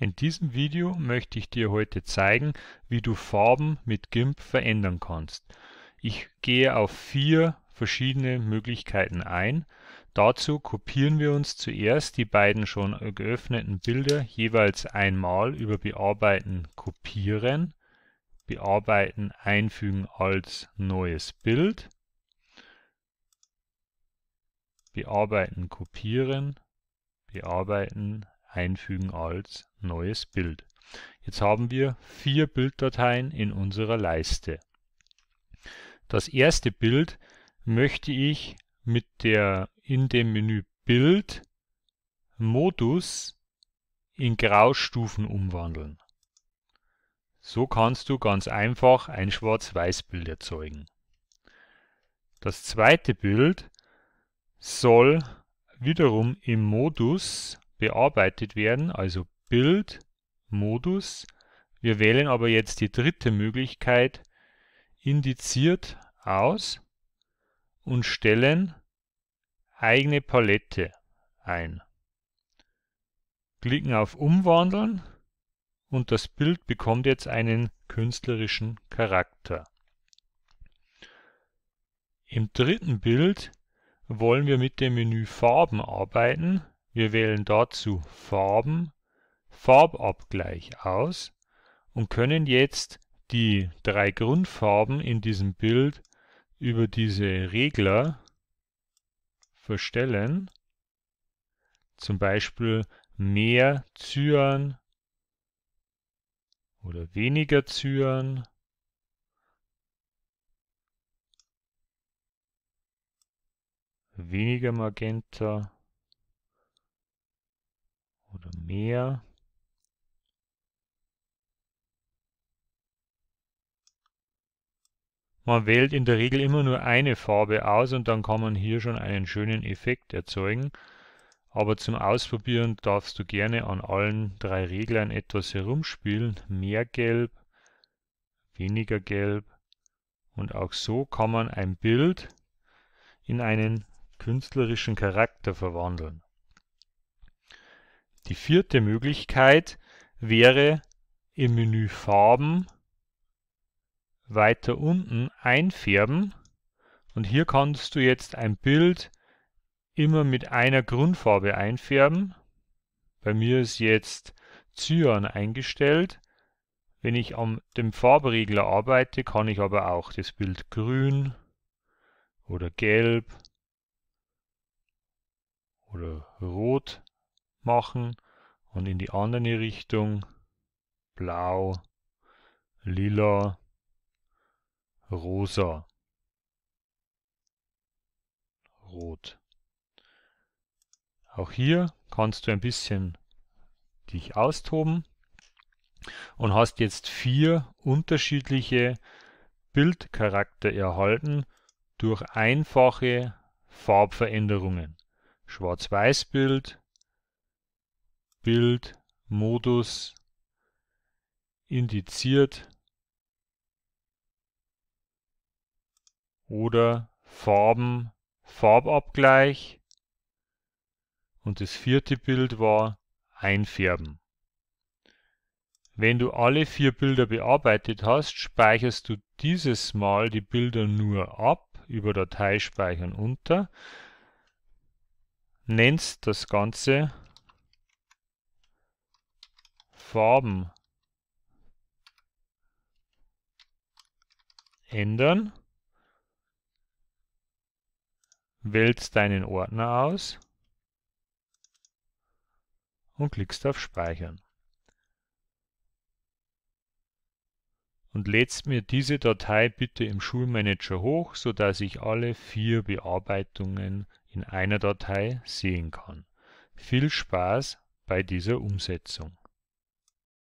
In diesem Video möchte ich dir heute zeigen, wie du Farben mit GIMP verändern kannst. Ich gehe auf vier verschiedene Möglichkeiten ein. Dazu kopieren wir uns zuerst die beiden schon geöffneten Bilder jeweils einmal über Bearbeiten kopieren, Bearbeiten einfügen als neues Bild, Bearbeiten kopieren, Bearbeiten einfügen als neues Bild. Jetzt haben wir vier Bilddateien in unserer Leiste. Das erste Bild möchte ich mit der in dem Menü Bild Modus in Graustufen umwandeln. So kannst du ganz einfach ein Schwarz-Weiß-Bild erzeugen. Das zweite Bild soll wiederum im Modus bearbeitet werden, also Bild, Modus. Wir wählen aber jetzt die dritte Möglichkeit, indiziert, aus und stellen eigene Palette ein. Klicken auf Umwandeln und das Bild bekommt jetzt einen künstlerischen Charakter. Im dritten Bild wollen wir mit dem Menü Farben arbeiten. Wir wählen dazu Farben Farbabgleich aus und können jetzt die drei Grundfarben in diesem Bild über diese Regler verstellen. Zum Beispiel mehr Zyan oder weniger Zyan. Weniger Magenta oder mehr. Man wählt in der Regel immer nur eine Farbe aus und dann kann man hier schon einen schönen Effekt erzeugen. Aber zum Ausprobieren darfst du gerne an allen drei Reglern etwas herumspielen. Mehr Gelb, weniger Gelb. Und auch so kann man ein Bild in einen künstlerischen Charakter verwandeln. Die vierte Möglichkeit wäre im Menü Farben weiter unten einfärben. Und hier kannst du jetzt ein Bild immer mit einer Grundfarbe einfärben. Bei mir ist jetzt Cyan eingestellt. Wenn ich an dem Farbregler arbeite, kann ich aber auch das Bild grün oder gelb oder rot machen und in die andere Richtung blau, lila rosa rot. Auch hier kannst du ein bisschen dich austoben und hast jetzt vier unterschiedliche Bildcharakter erhalten durch einfache Farbveränderungen. Schwarz-Weiß-Bild, Bild, Modus, indiziert, oder Farben Farbabgleich und das vierte Bild war Einfärben. Wenn du alle vier Bilder bearbeitet hast, speicherst du dieses Mal die Bilder nur ab, über Datei speichern unter, nennst das Ganze Farben ändern wählst deinen Ordner aus und klickst auf Speichern. Und lädst mir diese Datei bitte im Schulmanager hoch, sodass ich alle vier Bearbeitungen in einer Datei sehen kann. Viel Spaß bei dieser Umsetzung.